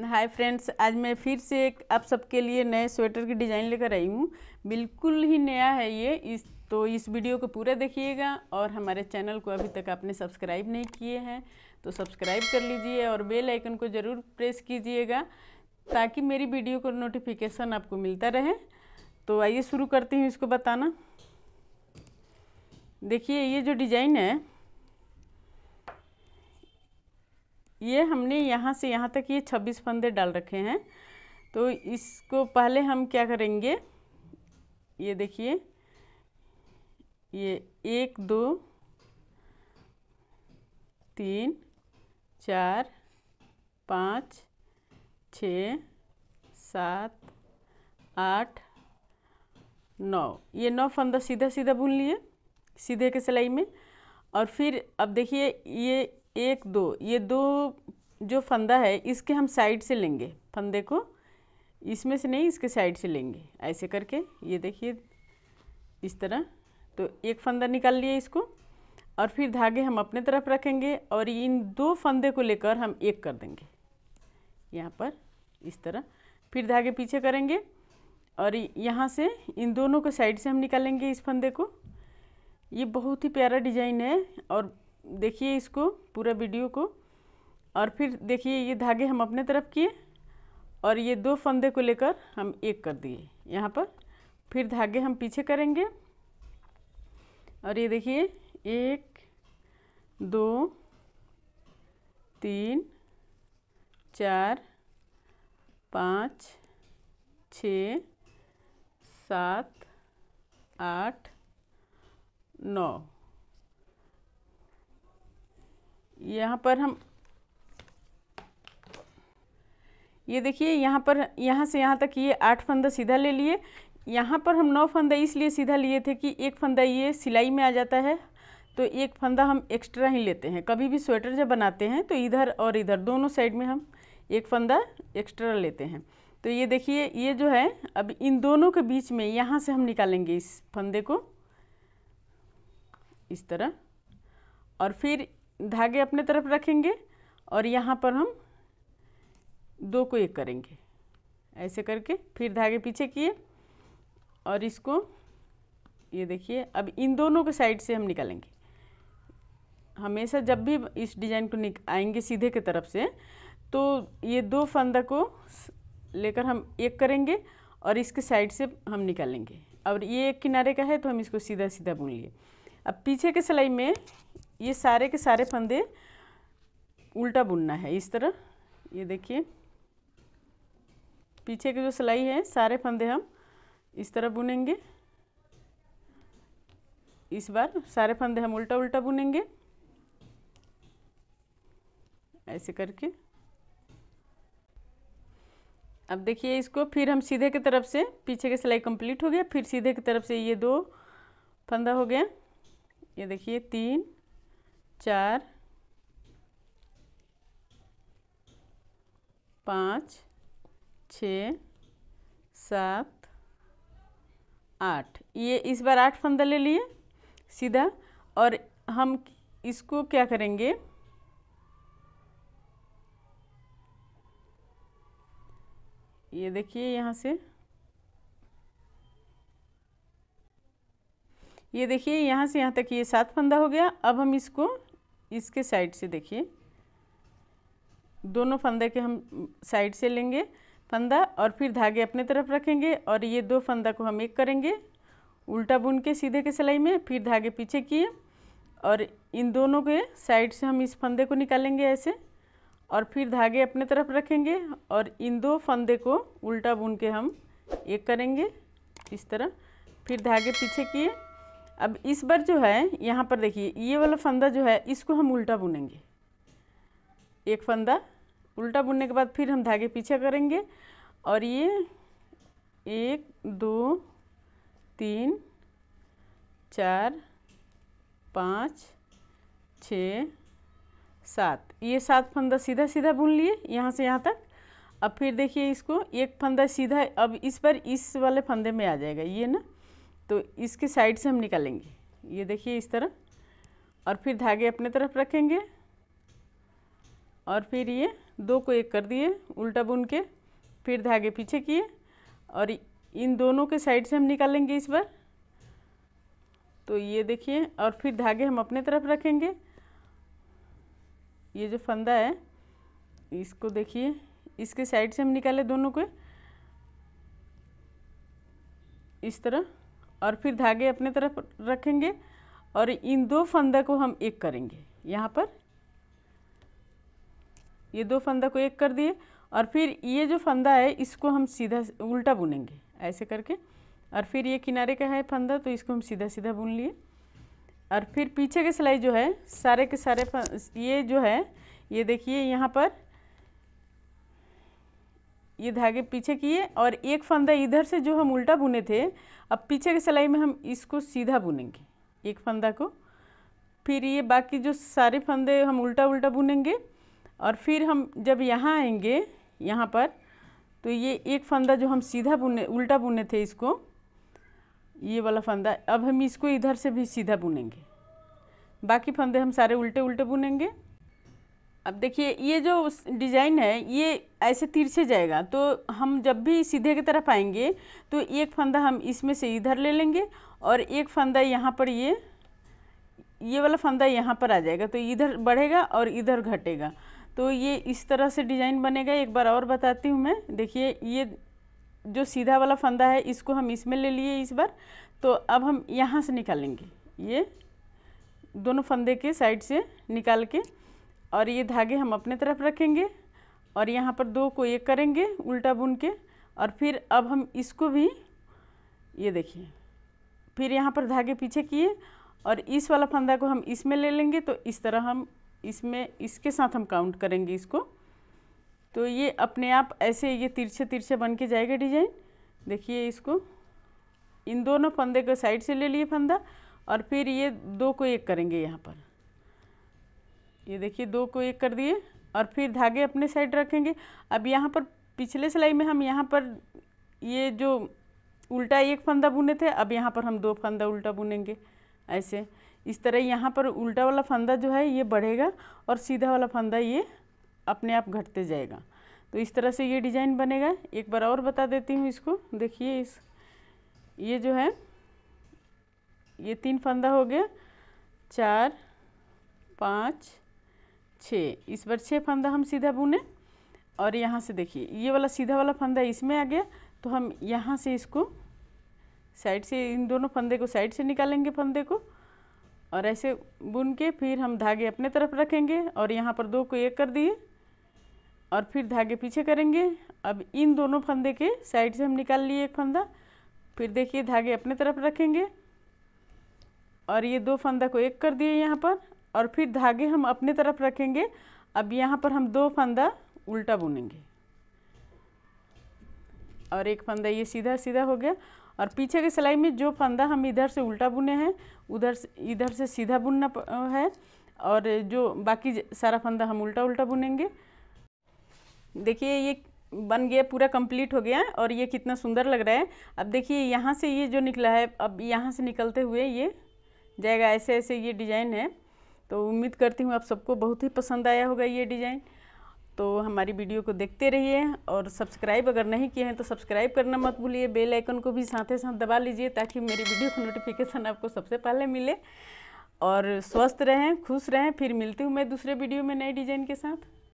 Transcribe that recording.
hi friends आज मैं फिर से एक आप सबके लिए नए स्वेटर की डिज़ाइन लेकर आई हूँ बिल्कुल ही नया है ये इस तो इस वीडियो को पूरा देखिएगा और हमारे चैनल को अभी तक आपने सब्सक्राइब नहीं किए हैं तो सब्सक्राइब कर लीजिए और बेल आइकन को ज़रूर प्रेस कीजिएगा ताकि मेरी वीडियो का नोटिफिकेशन आपको मिलता रहे तो आइए शुरू करती हूँ इसको बताना देखिए ये जो डिज़ाइन है ये हमने यहाँ से यहाँ तक ये छब्बीस फंदे डाल रखे हैं तो इसको पहले हम क्या करेंगे ये देखिए ये एक दो तीन चार पाँच छ सात आठ नौ ये नौ फंदा सीधा सीधा बुन लिए सीधे के सिलाई में और फिर अब देखिए ये एक दो ये दो जो फंदा है इसके हम साइड से लेंगे फंदे को इसमें से नहीं इसके साइड से लेंगे ऐसे करके ये देखिए इस तरह तो एक फंदा निकाल लिए इसको और फिर धागे हम अपने तरफ रखेंगे और इन दो फंदे को लेकर हम एक कर देंगे यहाँ पर इस तरह फिर धागे पीछे करेंगे और यहाँ से इन दोनों को साइड से हम निकालेंगे इस फंदे को ये बहुत ही प्यारा डिजाइन है और देखिए इसको पूरा वीडियो को और फिर देखिए ये धागे हम अपने तरफ किए और ये दो फंदे को लेकर हम एक कर दिए यहाँ पर फिर धागे हम पीछे करेंगे और ये देखिए एक दो तीन चार पाँच छ सात आठ नौ यहाँ पर हम ये देखिए यहाँ पर यहाँ से यहाँ तक ये आठ फंदा सीधा ले लिए यहाँ पर हम नौ फंदा इसलिए सीधा लिए थे कि एक फंदा ये सिलाई में आ जाता है तो एक फंदा हम एक्स्ट्रा ही लेते हैं कभी भी स्वेटर जब बनाते हैं तो इधर और इधर दोनों साइड में हम एक फंदा एक्स्ट्रा लेते हैं तो ये देखिए ये जो है अब इन दोनों के बीच में यहाँ से हम निकालेंगे इस फंदे को इस तरह और फिर धागे अपने तरफ रखेंगे और यहाँ पर हम दो को एक करेंगे ऐसे करके फिर धागे पीछे किए और इसको ये देखिए अब इन दोनों के साइड से हम निकालेंगे हमेशा जब भी इस डिज़ाइन को निक आएंगे सीधे के तरफ से तो ये दो फंदा को लेकर हम एक करेंगे और इसके साइड से हम निकालेंगे और ये एक किनारे का है तो हम इसको सीधा सीधा बुन लिए अब पीछे के सिलाई में ये सारे के सारे फंदे उल्टा बुनना है इस तरह ये देखिए पीछे की जो सिलाई है सारे फंदे हम इस तरह बुनेंगे इस बार सारे फंदे हम उल्टा उल्टा बुनेंगे ऐसे करके अब देखिए इसको फिर हम सीधे की तरफ से पीछे की सिलाई कंप्लीट हो गया फिर सीधे की तरफ से ये दो फंदा हो गया ये देखिए तीन चार पाँच छ सात आठ ये इस बार आठ फंदा ले लिए सीधा और हम इसको क्या करेंगे ये देखिए यहाँ से ये देखिए यहाँ से यहाँ तक ये सात फंदा हो गया अब हम इसको इसके साइड से देखिए दोनों फंदे के हम साइड से लेंगे फंदा और फिर धागे अपने तरफ रखेंगे और ये दो फंदा को हम एक करेंगे उल्टा बुन के सीधे के सिलाई में फिर धागे पीछे किए और इन दोनों के साइड से हम इस फंदे को निकालेंगे ऐसे और फिर धागे अपने तरफ रखेंगे और इन दो फंदे को उल्टा बुन के हम एक करेंगे इस तरह फिर धागे पीछे किए अब इस बार जो है यहाँ पर देखिए ये वाला फंदा जो है इसको हम उल्टा बुनेंगे एक फंदा उल्टा बुनने के बाद फिर हम धागे पीछे करेंगे और ये एक दो तीन चार पाँच छ सात ये सात फंदा सीधा सीधा बुन लिए यहाँ से यहाँ तक अब फिर देखिए इसको एक फंदा सीधा अब इस पर इस वाले फंदे में आ जाएगा ये ना तो इसके साइड से हम निकालेंगे ये देखिए इस तरह और फिर धागे अपने तरफ रखेंगे और फिर ये दो को एक कर दिए उल्टा बुन के फिर धागे पीछे किए और इन दोनों के साइड से हम निकालेंगे इस बार तो ये देखिए और फिर धागे हम अपने तरफ रखेंगे ये जो फंदा है इसको देखिए इसके साइड से हम निकाले दोनों को इस तरह और फिर धागे अपने तरफ रखेंगे और इन दो फंदा को हम एक करेंगे यहाँ पर ये दो फंदा को एक कर दिए और फिर ये जो फंदा है इसको हम सीधा उल्टा बुनेंगे ऐसे करके और फिर ये किनारे का है फंदा तो इसको हम सीधा सीधा बुन लिए और फिर पीछे की सिलाई जो है सारे के सारे ये जो है ये देखिए यहाँ पर ये धागे पीछे किए और एक फंदा इधर से जो हम उल्टा बुने थे अब पीछे की सिलाई में हम इसको सीधा बुनेंगे एक फंदा को फिर ये बाकी जो सारे फंदे हम उल्टा उल्टा बुनेंगे और फिर हम जब यहाँ आएंगे यहाँ पर तो ये एक फंदा जो हम सीधा बुने उल्टा बुने थे इसको ये वाला फंदा अब हम इसको इधर से भी सीधा बुनेंगे बाकी फंदे हम सारे उल्टे उल्टे बुनेंगे अब देखिए ये जो डिज़ाइन है ये ऐसे तिरछे जाएगा तो हम जब भी सीधे की तरफ आएंगे तो एक फंदा हम इसमें से इधर ले लेंगे और एक फंदा यहाँ पर ये ये वाला फंदा यहाँ पर आ जाएगा तो इधर बढ़ेगा और इधर घटेगा तो ये इस तरह से डिज़ाइन बनेगा एक बार और बताती हूँ मैं देखिए ये जो सीधा वाला फंदा है इसको हम इसमें ले लिए इस बार तो अब हम यहाँ से निकालेंगे ये दोनों फंदे के साइड से निकाल के और ये धागे हम अपने तरफ रखेंगे और यहाँ पर दो को एक करेंगे उल्टा बुन के और फिर अब हम इसको भी ये देखिए फिर यहाँ पर धागे पीछे किए और इस वाला फंदा को हम इसमें ले लेंगे तो इस तरह हम इसमें इसके साथ हम काउंट करेंगे इसको तो ये अपने आप ऐसे ये तिरछे तिरछे बन के जाएगा डिजाइन देखिए इसको इन दोनों फंदे को साइड से ले लिए फंदा और फिर ये दो को एक करेंगे यहाँ पर ये देखिए दो को एक कर दिए और फिर धागे अपने साइड रखेंगे अब यहाँ पर पिछले सिलाई में हम यहाँ पर ये जो उल्टा एक फंदा बुने थे अब यहाँ पर हम दो फंदा उल्टा बुनेंगे ऐसे इस तरह यहाँ पर उल्टा वाला फंदा जो है ये बढ़ेगा और सीधा वाला फंदा ये अपने आप घटते जाएगा तो इस तरह से ये डिज़ाइन बनेगा एक बार और बता देती हूँ इसको देखिए इस ये जो है ये तीन फंदा हो गया चार पाँच छः इस बार छः फंदा हम सीधा बुने और यहाँ से देखिए ये वाला सीधा वाला फंदा इसमें आ गया तो हम यहाँ से इसको साइड से इन दोनों फंदे को साइड से निकालेंगे फंदे को और ऐसे बुन के फिर हम धागे अपने तरफ रखेंगे और यहाँ पर दो को एक कर दिए और फिर धागे पीछे करेंगे अब इन दोनों फंदे के साइड से हम निकाल लिए एक फंदा फिर देखिए धागे अपने तरफ रखेंगे और ये दो फंदा को एक कर दिए यहाँ पर और फिर धागे हम अपने तरफ रखेंगे अब यहाँ पर हम दो फंदा उल्टा बुनेंगे और एक फंदा ये सीधा सीधा हो गया और पीछे की सिलाई में जो फंदा हम इधर से उल्टा बुने हैं उधर से इधर से सीधा बुनना है और जो बाकी सारा फंदा हम उल्टा उल्टा बुनेंगे देखिए ये बन गया पूरा कंप्लीट हो गया और ये कितना सुंदर लग रहा है अब देखिए यहाँ से ये जो निकला है अब यहाँ से निकलते हुए ये जाएगा ऐसे ऐसे ये डिजाइन है तो उम्मीद करती हूँ आप सबको बहुत ही पसंद आया होगा ये डिज़ाइन तो हमारी वीडियो को देखते रहिए और सब्सक्राइब अगर नहीं किए हैं तो सब्सक्राइब करना मत भूलिए बेल आइकन को भी साथ ही साथ दबा लीजिए ताकि मेरी वीडियो का नोटिफिकेशन आपको सबसे पहले मिले और स्वस्थ रहें खुश रहें फिर मिलती हूँ मैं दूसरे वीडियो में नए डिज़ाइन के साथ